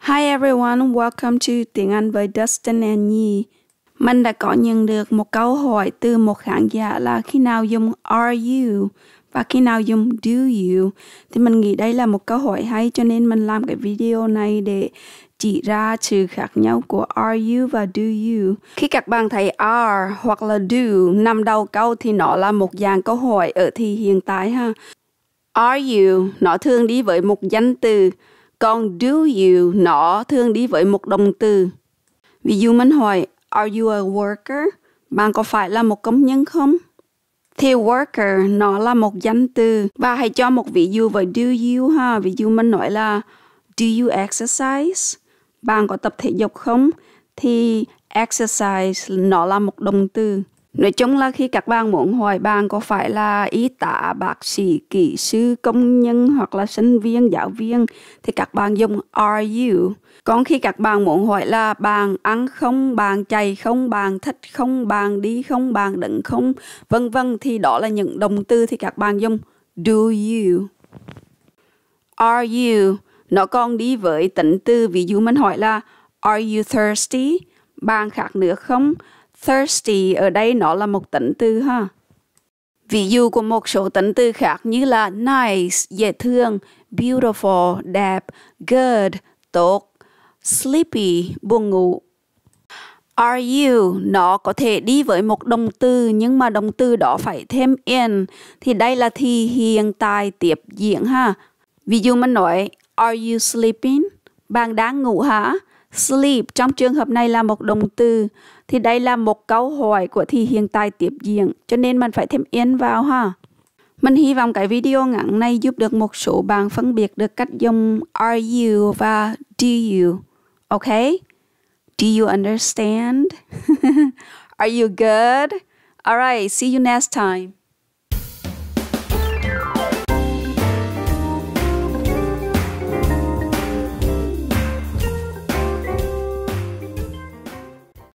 Hi everyone, welcome to Tiếng Anh với Dustin and Nhi. Mình đã có nhận được một câu hỏi từ một khán giả là khi nào dùng are you và khi nào dùng do you. Thì mình nghĩ đây là một câu hỏi hay cho nên mình làm cái video này để chỉ ra sự khác nhau của are you và do you. Khi các bạn thấy are hoặc là do nằm đầu câu thì nó là một dạng câu hỏi ở thì hiện tại ha. Are you nó thường đi với một danh từ còn do you nó thường đi với một động từ. Ví dụ mình hỏi Are you a worker? Bạn có phải là một công nhân không? Thì worker nó là một danh từ và hãy cho một ví dụ với do you ha. Ví dụ mình nói là Do you exercise? Bạn có tập thể dục không? Thì exercise nó là một động từ. Nói chung là khi các bạn muốn hỏi bạn có phải là y tá, bác sĩ, kỹ sư, công nhân hoặc là sinh viên, giáo viên thì các bạn dùng are you. Còn khi các bạn muốn hỏi là bạn ăn không, bạn chạy không, bạn thích không, bạn đi không, bạn đứng không, vân vân thì đó là những động từ thì các bạn dùng do you. Are you nó còn đi với tính từ ví dụ mình hỏi là are you thirsty? Bạn khát nước không? thirsty ở đây nó là một tính từ ha. Ví dụ của một số tính từ khác như là nice, dễ thương, beautiful, đẹp, good, tốt, sleepy, buồn ngủ. Are you nó có thể đi với một động từ nhưng mà động từ đó phải thêm in thì đây là thi hiện tại tiếp diễn ha. Ví dụ mình nói Are you sleeping? Bạn đang ngủ hả? Sleep trong trường hợp này là một động từ thì đây là một câu hỏi của thì hiện tại tiếp diện cho nên mình phải thêm in vào ha. Mình hy vọng cái video ngắn này giúp được một số bạn phân biệt được cách dùng are you và do you. Ok? Do you understand? are you good? Alright, see you next time.